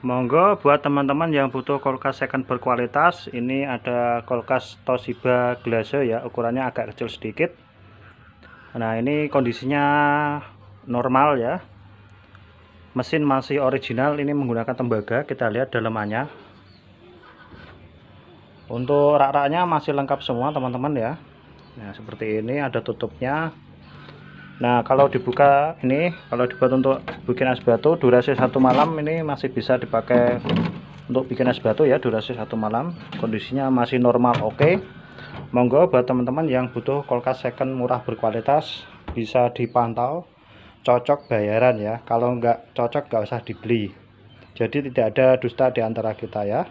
monggo buat teman-teman yang butuh kulkas second berkualitas ini ada kulkas Toshiba Glace ya ukurannya agak kecil sedikit nah ini kondisinya normal ya mesin masih original ini menggunakan tembaga kita lihat dalamannya untuk rak-raknya masih lengkap semua teman-teman ya nah seperti ini ada tutupnya Nah kalau dibuka ini kalau dibuat untuk bikin es batu durasi satu malam ini masih bisa dipakai untuk bikin es batu ya durasi satu malam kondisinya masih normal oke okay. monggo buat teman-teman yang butuh kulkas second murah berkualitas bisa dipantau cocok bayaran ya kalau nggak cocok nggak usah dibeli jadi tidak ada dusta di antara kita ya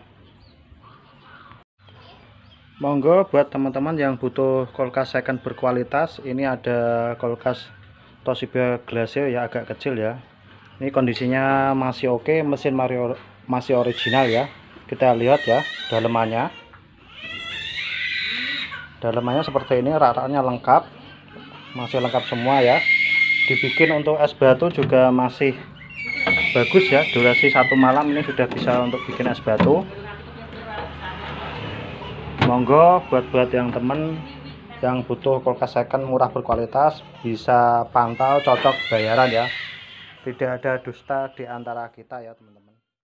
monggo buat teman-teman yang butuh kulkas second berkualitas ini ada kulkas Toshiba Glacier ya agak kecil ya ini kondisinya masih oke mesin Mario masih original ya kita lihat ya dalamannya dalamannya seperti ini rak lengkap masih lengkap semua ya dibikin untuk es batu juga masih bagus ya durasi satu malam ini sudah bisa untuk bikin es batu monggo buat-buat yang temen yang butuh kulkas second murah berkualitas bisa pantau cocok bayaran ya tidak ada dusta di antara kita ya teman-teman